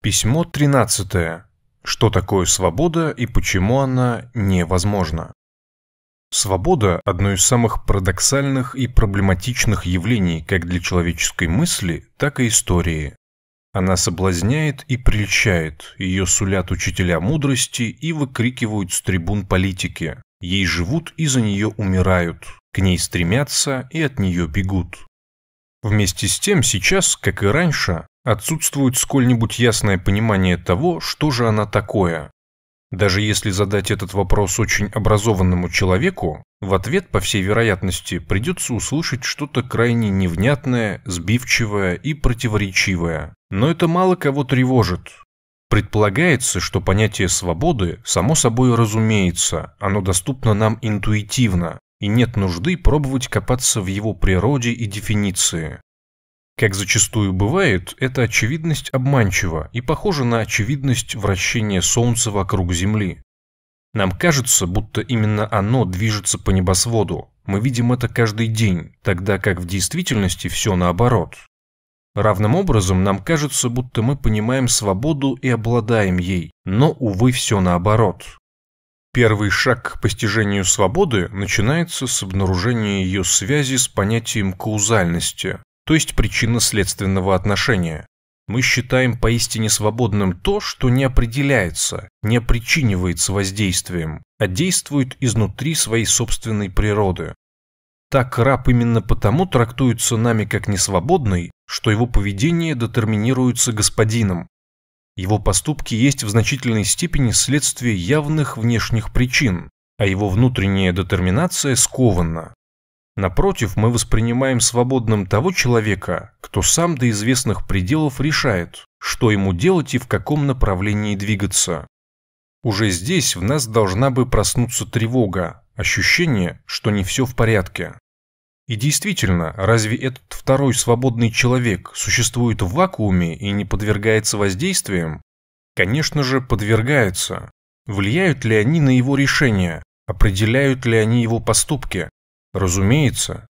Письмо 13. Что такое свобода и почему она невозможна? Свобода – одно из самых парадоксальных и проблематичных явлений как для человеческой мысли, так и истории. Она соблазняет и прельщает, ее сулят учителя мудрости и выкрикивают с трибун политики. Ей живут и за нее умирают, к ней стремятся и от нее бегут. Вместе с тем сейчас, как и раньше, Отсутствует сколь-нибудь ясное понимание того, что же она такое. Даже если задать этот вопрос очень образованному человеку, в ответ, по всей вероятности, придется услышать что-то крайне невнятное, сбивчивое и противоречивое. Но это мало кого тревожит. Предполагается, что понятие свободы само собой разумеется, оно доступно нам интуитивно, и нет нужды пробовать копаться в его природе и дефиниции. Как зачастую бывает, эта очевидность обманчива и похожа на очевидность вращения Солнца вокруг Земли. Нам кажется, будто именно оно движется по небосводу. Мы видим это каждый день, тогда как в действительности все наоборот. Равным образом нам кажется, будто мы понимаем свободу и обладаем ей, но, увы, все наоборот. Первый шаг к постижению свободы начинается с обнаружения ее связи с понятием каузальности то есть причинно-следственного отношения. Мы считаем поистине свободным то, что не определяется, не причинивается воздействием, а действует изнутри своей собственной природы. Так раб именно потому трактуется нами как несвободный, что его поведение детерминируется господином. Его поступки есть в значительной степени следствие явных внешних причин, а его внутренняя детерминация скована, Напротив, мы воспринимаем свободным того человека, кто сам до известных пределов решает, что ему делать и в каком направлении двигаться. Уже здесь в нас должна бы проснуться тревога, ощущение, что не все в порядке. И действительно, разве этот второй свободный человек существует в вакууме и не подвергается воздействиям? Конечно же, подвергается. Влияют ли они на его решения? Определяют ли они его поступки? Разумеется.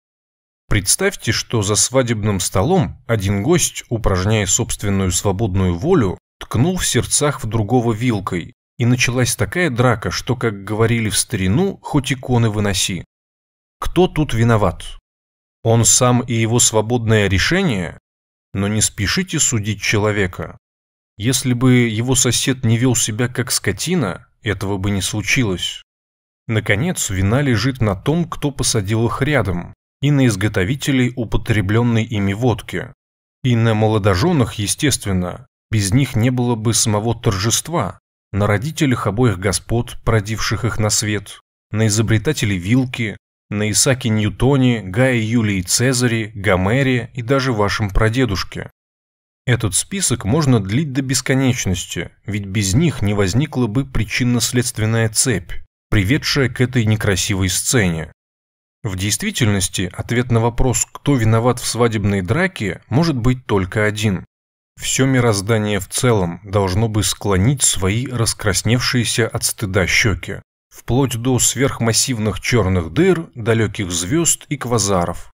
Представьте, что за свадебным столом один гость, упражняя собственную свободную волю, ткнул в сердцах в другого вилкой, и началась такая драка, что, как говорили в старину, хоть иконы выноси. Кто тут виноват? Он сам и его свободное решение? Но не спешите судить человека. Если бы его сосед не вел себя как скотина, этого бы не случилось. Наконец, вина лежит на том, кто посадил их рядом, и на изготовителей употребленной ими водки. И на молодоженах, естественно, без них не было бы самого торжества, на родителях обоих господ, продивших их на свет, на изобретателей вилки, на Исаке Ньютоне, Гае Юлии Цезаре, Гомере и даже вашем прадедушке. Этот список можно длить до бесконечности, ведь без них не возникла бы причинно-следственная цепь приведшая к этой некрасивой сцене. В действительности ответ на вопрос, кто виноват в свадебной драке, может быть только один. Все мироздание в целом должно бы склонить свои раскрасневшиеся от стыда щеки, вплоть до сверхмассивных черных дыр, далеких звезд и квазаров.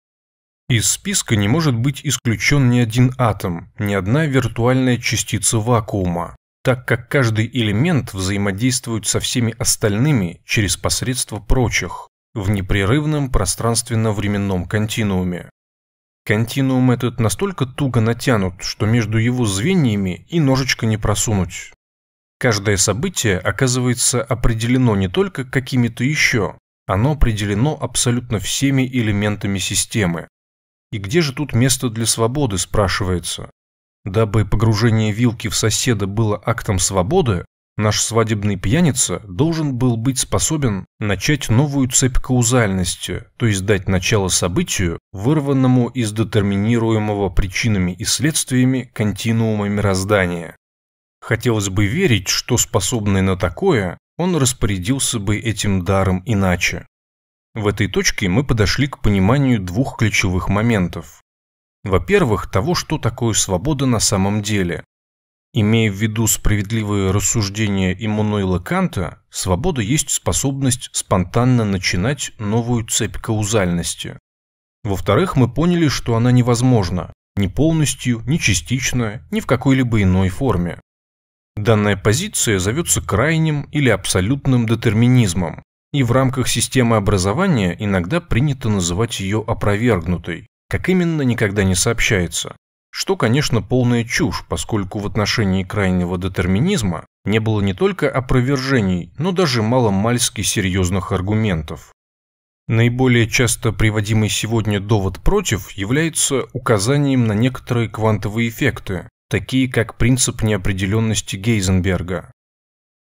Из списка не может быть исключен ни один атом, ни одна виртуальная частица вакуума, так как каждый элемент взаимодействует со всеми остальными через посредство прочих в непрерывном пространственно-временном континууме. Континуум этот настолько туго натянут, что между его звеньями и ножичка не просунуть. Каждое событие оказывается определено не только какими-то еще, оно определено абсолютно всеми элементами системы. И где же тут место для свободы, спрашивается? Дабы погружение вилки в соседа было актом свободы, наш свадебный пьяница должен был быть способен начать новую цепь каузальности, то есть дать начало событию, вырванному из детерминируемого причинами и следствиями континуума мироздания. Хотелось бы верить, что способный на такое, он распорядился бы этим даром иначе. В этой точке мы подошли к пониманию двух ключевых моментов. Во-первых, того, что такое свобода на самом деле. Имея в виду справедливые рассуждения Иммануила Канта, свобода есть способность спонтанно начинать новую цепь каузальности. Во-вторых, мы поняли, что она невозможна ни полностью, ни частично, ни в какой-либо иной форме. Данная позиция зовется крайним или абсолютным детерминизмом, и в рамках системы образования иногда принято называть ее опровергнутой. Как именно, никогда не сообщается. Что, конечно, полная чушь, поскольку в отношении крайнего детерминизма не было не только опровержений, но даже маломальски серьезных аргументов. Наиболее часто приводимый сегодня довод против является указанием на некоторые квантовые эффекты, такие как принцип неопределенности Гейзенберга.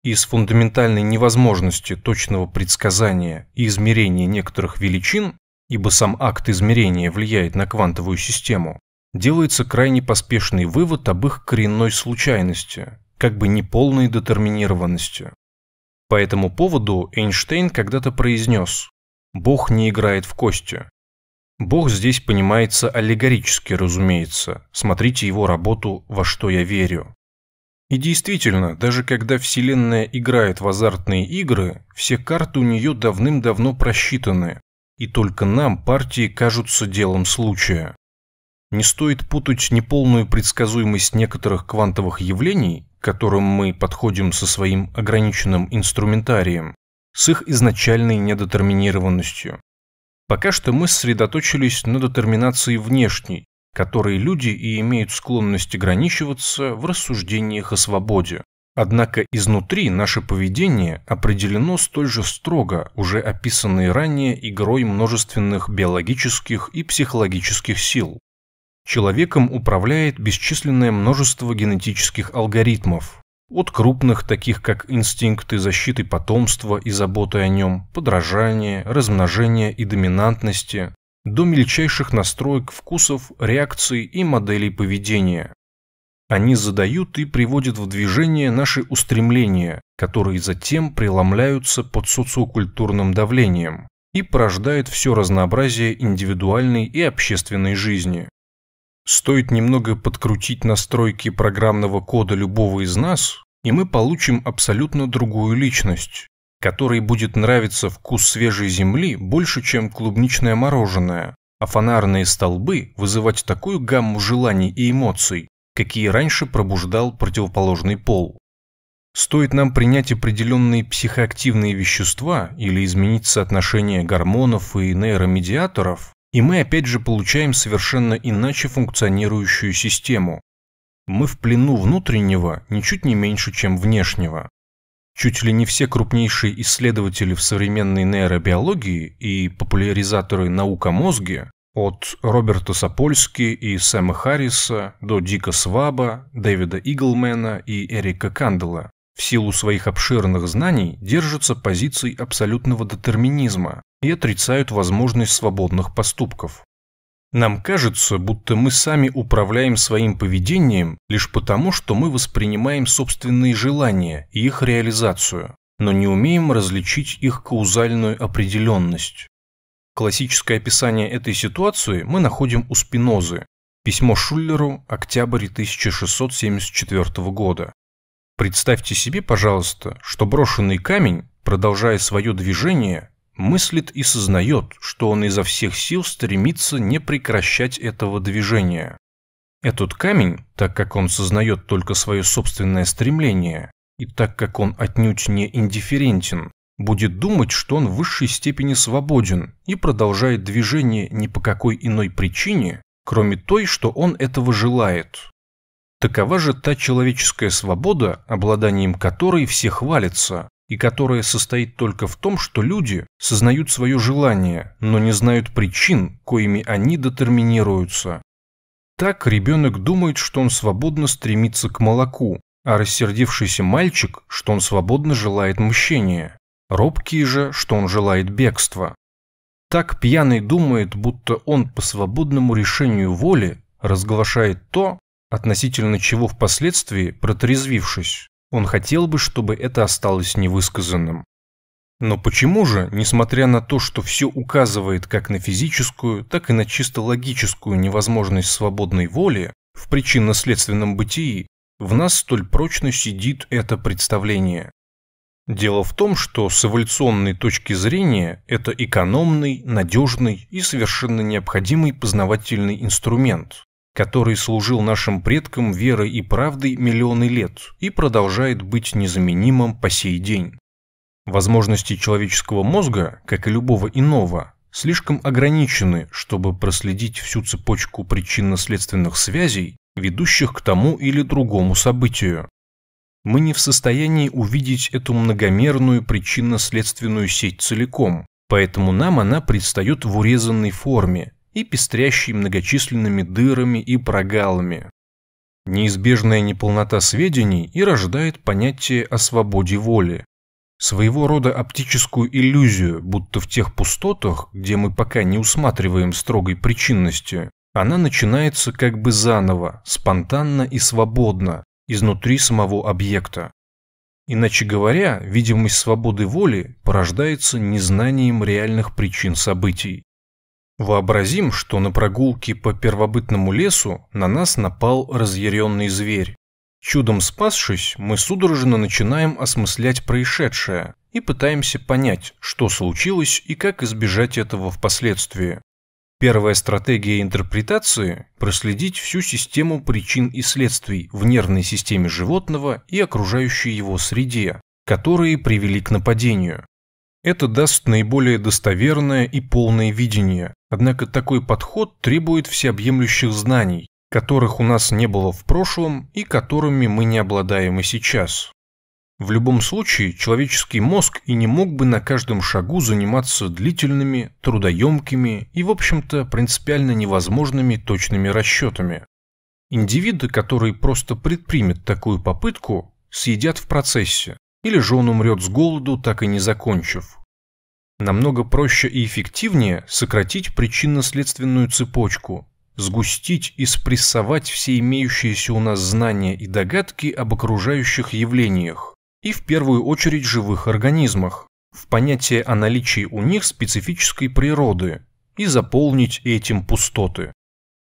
Из фундаментальной невозможности точного предсказания и измерения некоторых величин ибо сам акт измерения влияет на квантовую систему, делается крайне поспешный вывод об их коренной случайности, как бы неполной детерминированности. По этому поводу Эйнштейн когда-то произнес «Бог не играет в кости». Бог здесь понимается аллегорически, разумеется, смотрите его работу «Во что я верю». И действительно, даже когда Вселенная играет в азартные игры, все карты у нее давным-давно просчитаны, и только нам партии кажутся делом случая. Не стоит путать неполную предсказуемость некоторых квантовых явлений, к которым мы подходим со своим ограниченным инструментарием, с их изначальной недетерминированностью. Пока что мы сосредоточились на детерминации внешней, которой люди и имеют склонность ограничиваться в рассуждениях о свободе. Однако изнутри наше поведение определено столь же строго уже описанной ранее игрой множественных биологических и психологических сил. Человеком управляет бесчисленное множество генетических алгоритмов, от крупных, таких как инстинкты защиты потомства и заботы о нем, подражания, размножения и доминантности, до мельчайших настроек вкусов, реакций и моделей поведения, они задают и приводят в движение наши устремления, которые затем преломляются под социокультурным давлением и порождают все разнообразие индивидуальной и общественной жизни. Стоит немного подкрутить настройки программного кода любого из нас, и мы получим абсолютно другую личность, которой будет нравиться вкус свежей земли больше, чем клубничное мороженое, а фонарные столбы вызывать такую гамму желаний и эмоций, какие раньше пробуждал противоположный пол. Стоит нам принять определенные психоактивные вещества или изменить соотношение гормонов и нейромедиаторов, и мы опять же получаем совершенно иначе функционирующую систему. Мы в плену внутреннего ничуть не меньше, чем внешнего. Чуть ли не все крупнейшие исследователи в современной нейробиологии и популяризаторы наука о мозге от Роберта Сапольски и Сэма Харриса до Дика Сваба, Дэвида Иглмена и Эрика Кандела в силу своих обширных знаний держатся позиций абсолютного детерминизма и отрицают возможность свободных поступков. Нам кажется, будто мы сами управляем своим поведением лишь потому, что мы воспринимаем собственные желания и их реализацию, но не умеем различить их каузальную определенность. Классическое описание этой ситуации мы находим у Спинозы. Письмо Шуллеру, октябрь 1674 года. Представьте себе, пожалуйста, что брошенный камень, продолжая свое движение, мыслит и сознает, что он изо всех сил стремится не прекращать этого движения. Этот камень, так как он сознает только свое собственное стремление, и так как он отнюдь не индифферентен, будет думать, что он в высшей степени свободен и продолжает движение ни по какой иной причине, кроме той, что он этого желает. Такова же та человеческая свобода, обладанием которой все хвалятся, и которая состоит только в том, что люди сознают свое желание, но не знают причин, коими они детерминируются. Так ребенок думает, что он свободно стремится к молоку, а рассердившийся мальчик, что он свободно желает мщения робкий же, что он желает бегства. Так пьяный думает, будто он по свободному решению воли разглашает то, относительно чего впоследствии, протрезвившись, он хотел бы, чтобы это осталось невысказанным. Но почему же, несмотря на то, что все указывает как на физическую, так и на чисто логическую невозможность свободной воли в причинно-следственном бытии, в нас столь прочно сидит это представление? Дело в том, что с эволюционной точки зрения это экономный, надежный и совершенно необходимый познавательный инструмент, который служил нашим предкам верой и правдой миллионы лет и продолжает быть незаменимым по сей день. Возможности человеческого мозга, как и любого иного, слишком ограничены, чтобы проследить всю цепочку причинно-следственных связей, ведущих к тому или другому событию мы не в состоянии увидеть эту многомерную причинно-следственную сеть целиком, поэтому нам она предстает в урезанной форме и пестрящей многочисленными дырами и прогалами. Неизбежная неполнота сведений и рождает понятие о свободе воли, своего рода оптическую иллюзию, будто в тех пустотах, где мы пока не усматриваем строгой причинности, она начинается как бы заново, спонтанно и свободно, изнутри самого объекта. Иначе говоря, видимость свободы воли порождается незнанием реальных причин событий. Вообразим, что на прогулке по первобытному лесу на нас напал разъяренный зверь. Чудом спасшись, мы судорожно начинаем осмыслять происшедшее и пытаемся понять, что случилось и как избежать этого впоследствии. Первая стратегия интерпретации – проследить всю систему причин и следствий в нервной системе животного и окружающей его среде, которые привели к нападению. Это даст наиболее достоверное и полное видение, однако такой подход требует всеобъемлющих знаний, которых у нас не было в прошлом и которыми мы не обладаем и сейчас. В любом случае, человеческий мозг и не мог бы на каждом шагу заниматься длительными, трудоемкими и, в общем-то, принципиально невозможными точными расчетами. Индивиды, которые просто предпримет такую попытку, съедят в процессе, или же он умрет с голоду, так и не закончив. Намного проще и эффективнее сократить причинно-следственную цепочку, сгустить и спрессовать все имеющиеся у нас знания и догадки об окружающих явлениях, и в первую очередь живых организмах, в понятие о наличии у них специфической природы и заполнить этим пустоты.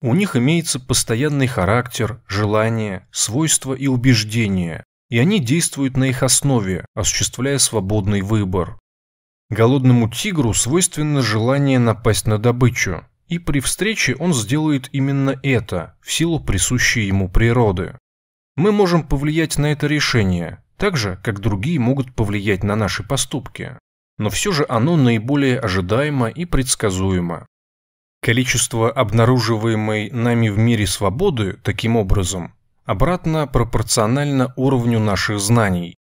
У них имеется постоянный характер, желание, свойства и убеждения, и они действуют на их основе, осуществляя свободный выбор. Голодному тигру свойственно желание напасть на добычу, и при встрече он сделает именно это, в силу присущей ему природы. Мы можем повлиять на это решение, так же, как другие могут повлиять на наши поступки. Но все же оно наиболее ожидаемо и предсказуемо. Количество обнаруживаемой нами в мире свободы, таким образом, обратно пропорционально уровню наших знаний.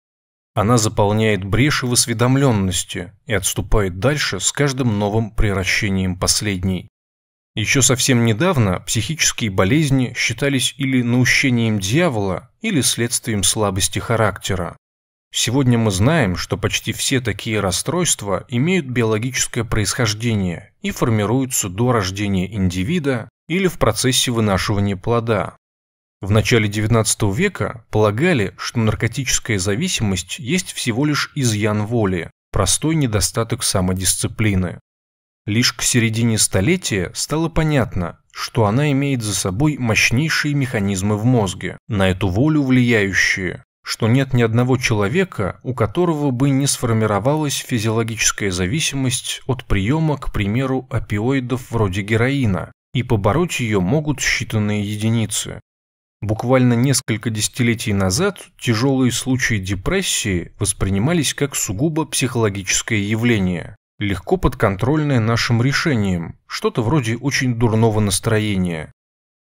Она заполняет бреши в осведомленности и отступает дальше с каждым новым превращением последней. Еще совсем недавно психические болезни считались или наущением дьявола, или следствием слабости характера. Сегодня мы знаем, что почти все такие расстройства имеют биологическое происхождение и формируются до рождения индивида или в процессе вынашивания плода. В начале XIX века полагали, что наркотическая зависимость есть всего лишь изъян воли, простой недостаток самодисциплины. Лишь к середине столетия стало понятно, что она имеет за собой мощнейшие механизмы в мозге, на эту волю влияющие, что нет ни одного человека, у которого бы не сформировалась физиологическая зависимость от приема, к примеру, опиоидов вроде героина, и побороть ее могут считанные единицы. Буквально несколько десятилетий назад тяжелые случаи депрессии воспринимались как сугубо психологическое явление, легко подконтрольное нашим решением что-то вроде очень дурного настроения.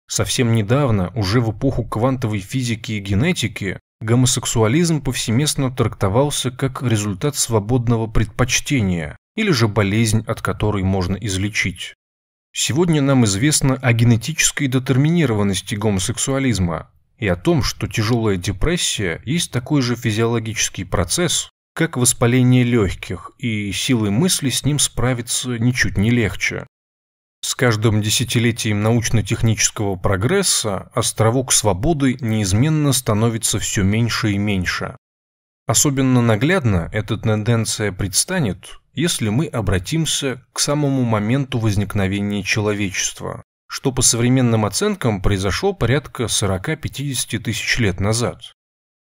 Совсем недавно, уже в эпоху квантовой физики и генетики, гомосексуализм повсеместно трактовался как результат свободного предпочтения или же болезнь, от которой можно излечить. Сегодня нам известно о генетической детерминированности гомосексуализма и о том, что тяжелая депрессия есть такой же физиологический процесс, как воспаление легких, и силой мысли с ним справиться ничуть не легче. С каждым десятилетием научно-технического прогресса островок свободы неизменно становится все меньше и меньше. Особенно наглядно эта тенденция предстанет, если мы обратимся к самому моменту возникновения человечества, что по современным оценкам произошло порядка 40-50 тысяч лет назад.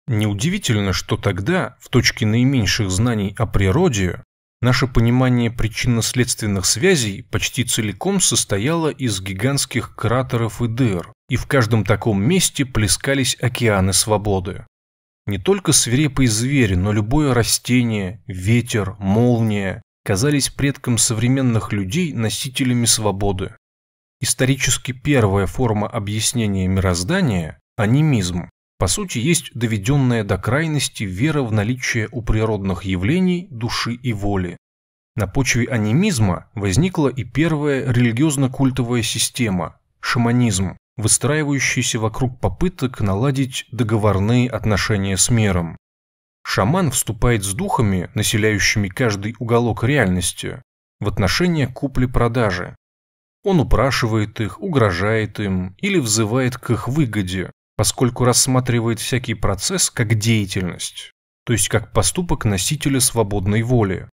Неудивительно, что тогда, в точке наименьших знаний о природе, наше понимание причинно-следственных связей почти целиком состояло из гигантских кратеров и дыр, и в каждом таком месте плескались океаны свободы. Не только свирепые звери, но любое растение, ветер, молния казались предкам современных людей носителями свободы. Исторически первая форма объяснения мироздания – анимизм по сути, есть доведенная до крайности вера в наличие у природных явлений души и воли. На почве анимизма возникла и первая религиозно-культовая система – шаманизм, выстраивающийся вокруг попыток наладить договорные отношения с миром. Шаман вступает с духами, населяющими каждый уголок реальности, в отношения купли-продажи. Он упрашивает их, угрожает им или взывает к их выгоде, поскольку рассматривает всякий процесс как деятельность, то есть как поступок носителя свободной воли.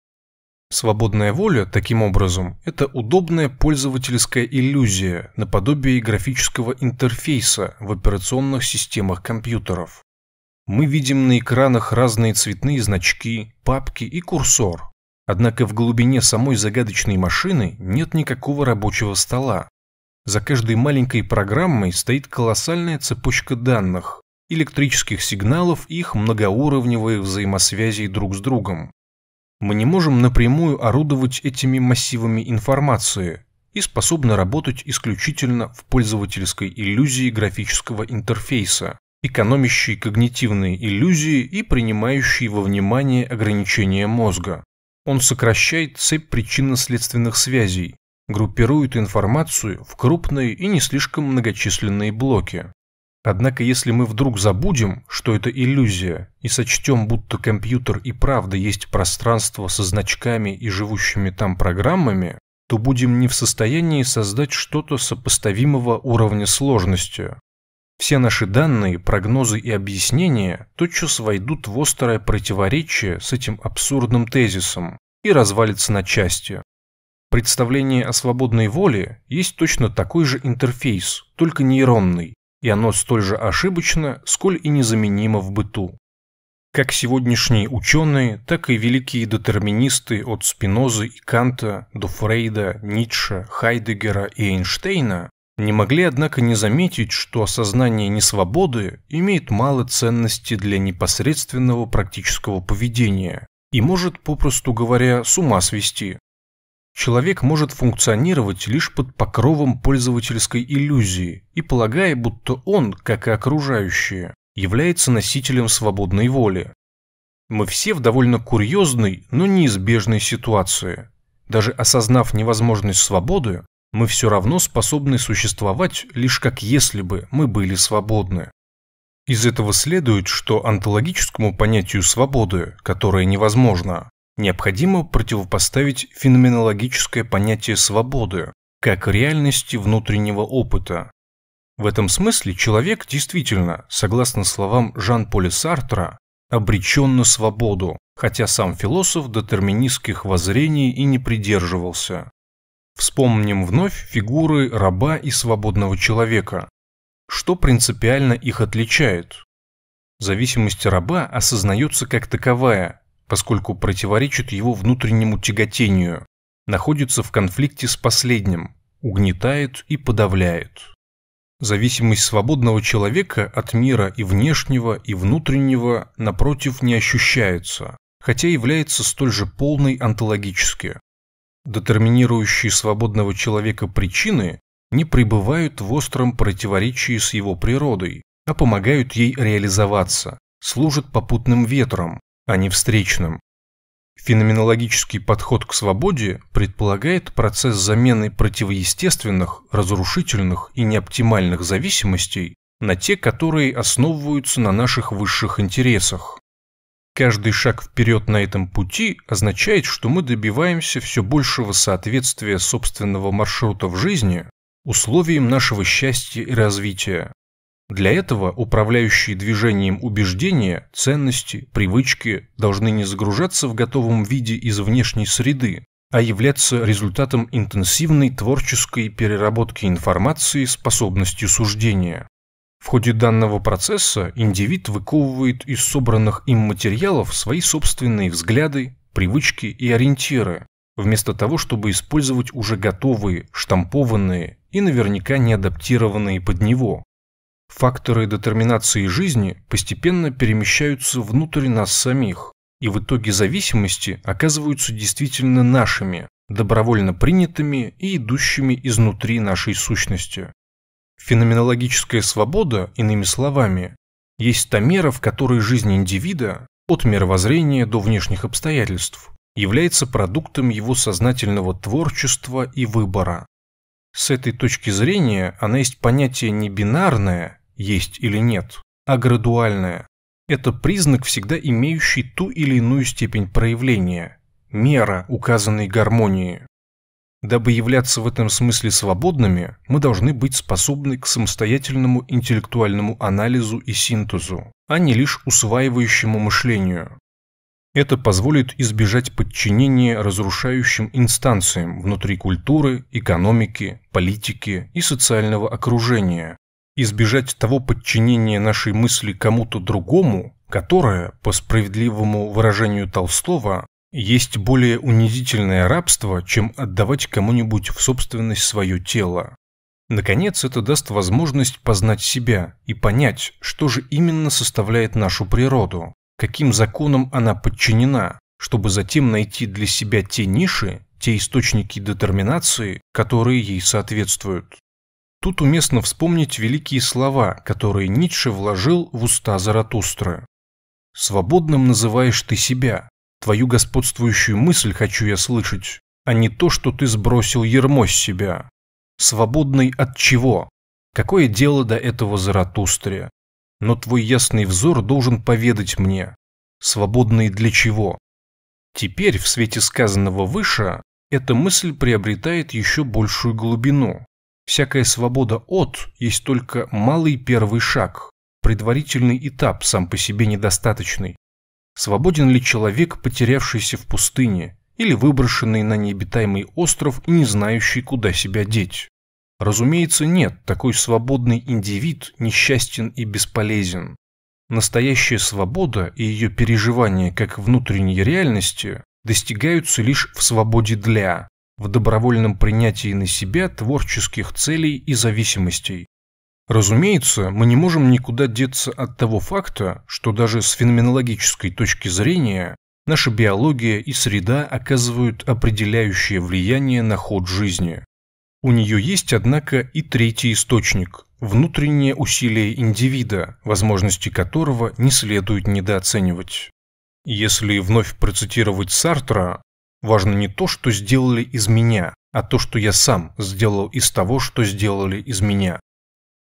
Свободная воля, таким образом, это удобная пользовательская иллюзия, наподобие графического интерфейса в операционных системах компьютеров. Мы видим на экранах разные цветные значки, папки и курсор. Однако в глубине самой загадочной машины нет никакого рабочего стола, за каждой маленькой программой стоит колоссальная цепочка данных, электрических сигналов и их многоуровневые взаимосвязи друг с другом. Мы не можем напрямую орудовать этими массивами информации и способны работать исключительно в пользовательской иллюзии графического интерфейса, экономящей когнитивные иллюзии и принимающей во внимание ограничения мозга. Он сокращает цепь причинно-следственных связей, группируют информацию в крупные и не слишком многочисленные блоки. Однако если мы вдруг забудем, что это иллюзия, и сочтем, будто компьютер и правда есть пространство со значками и живущими там программами, то будем не в состоянии создать что-то сопоставимого уровня сложности. Все наши данные, прогнозы и объяснения тотчас войдут в острое противоречие с этим абсурдным тезисом и развалится на части. Представление о свободной воле есть точно такой же интерфейс, только нейронный, и оно столь же ошибочно, сколь и незаменимо в быту. Как сегодняшние ученые, так и великие детерминисты от Спинозы и Канта до Фрейда, Ницше, Хайдегера и Эйнштейна не могли, однако, не заметить, что осознание несвободы имеет мало ценности для непосредственного практического поведения и может, попросту говоря, с ума свести, человек может функционировать лишь под покровом пользовательской иллюзии и полагая, будто он, как и окружающие, является носителем свободной воли. Мы все в довольно курьезной, но неизбежной ситуации. Даже осознав невозможность свободы, мы все равно способны существовать лишь как если бы мы были свободны. Из этого следует, что антологическому понятию свободы, которое невозможно, необходимо противопоставить феноменологическое понятие свободы как реальности внутреннего опыта. В этом смысле человек действительно, согласно словам Жан-Поля Сартра, обречен на свободу, хотя сам философ детерминистских воззрений и не придерживался. Вспомним вновь фигуры раба и свободного человека. Что принципиально их отличает? Зависимость раба осознается как таковая, поскольку противоречит его внутреннему тяготению, находится в конфликте с последним, угнетает и подавляет. Зависимость свободного человека от мира и внешнего, и внутреннего, напротив, не ощущается, хотя является столь же полной онтологически. Детерминирующие свободного человека причины не пребывают в остром противоречии с его природой, а помогают ей реализоваться, служат попутным ветром, а не встречным. Феноменологический подход к свободе предполагает процесс замены противоестественных, разрушительных и неоптимальных зависимостей на те, которые основываются на наших высших интересах. Каждый шаг вперед на этом пути означает, что мы добиваемся все большего соответствия собственного маршрута в жизни условиям нашего счастья и развития. Для этого управляющие движением убеждения, ценности, привычки должны не загружаться в готовом виде из внешней среды, а являться результатом интенсивной творческой переработки информации способностью суждения. В ходе данного процесса индивид выковывает из собранных им материалов свои собственные взгляды, привычки и ориентиры, вместо того, чтобы использовать уже готовые, штампованные и наверняка не адаптированные под него. Факторы детерминации жизни постепенно перемещаются внутрь нас самих, и в итоге зависимости оказываются действительно нашими, добровольно принятыми и идущими изнутри нашей сущности. Феноменологическая свобода, иными словами, есть та мера, в которой жизнь индивида, от мировоззрения до внешних обстоятельств, является продуктом его сознательного творчества и выбора. С этой точки зрения она есть понятие не бинарное, есть или нет, а градуальное. Это признак, всегда имеющий ту или иную степень проявления, мера указанной гармонии. Дабы являться в этом смысле свободными, мы должны быть способны к самостоятельному интеллектуальному анализу и синтезу, а не лишь усваивающему мышлению. Это позволит избежать подчинения разрушающим инстанциям внутри культуры, экономики, политики и социального окружения, избежать того подчинения нашей мысли кому-то другому, которое, по справедливому выражению Толстого, есть более унизительное рабство, чем отдавать кому-нибудь в собственность свое тело. Наконец, это даст возможность познать себя и понять, что же именно составляет нашу природу, каким законам она подчинена, чтобы затем найти для себя те ниши, те источники детерминации, которые ей соответствуют. Тут уместно вспомнить великие слова, которые Ницше вложил в уста Заратустры. «Свободным называешь ты себя. Твою господствующую мысль хочу я слышать, а не то, что ты сбросил ермо с себя. Свободный от чего? Какое дело до этого Заратустре? Но твой ясный взор должен поведать мне. Свободный для чего?» Теперь, в свете сказанного выше, эта мысль приобретает еще большую глубину. Всякая свобода от есть только малый первый шаг, предварительный этап сам по себе недостаточный. Свободен ли человек, потерявшийся в пустыне, или выброшенный на необитаемый остров и не знающий, куда себя деть? Разумеется, нет, такой свободный индивид несчастен и бесполезен. Настоящая свобода и ее переживание как внутренней реальности достигаются лишь в свободе для, в добровольном принятии на себя творческих целей и зависимостей. Разумеется, мы не можем никуда деться от того факта, что даже с феноменологической точки зрения наша биология и среда оказывают определяющее влияние на ход жизни. У нее есть, однако, и третий источник – внутреннее усилие индивида, возможности которого не следует недооценивать. Если вновь процитировать Сартра, Важно не то, что сделали из меня, а то, что я сам сделал из того, что сделали из меня.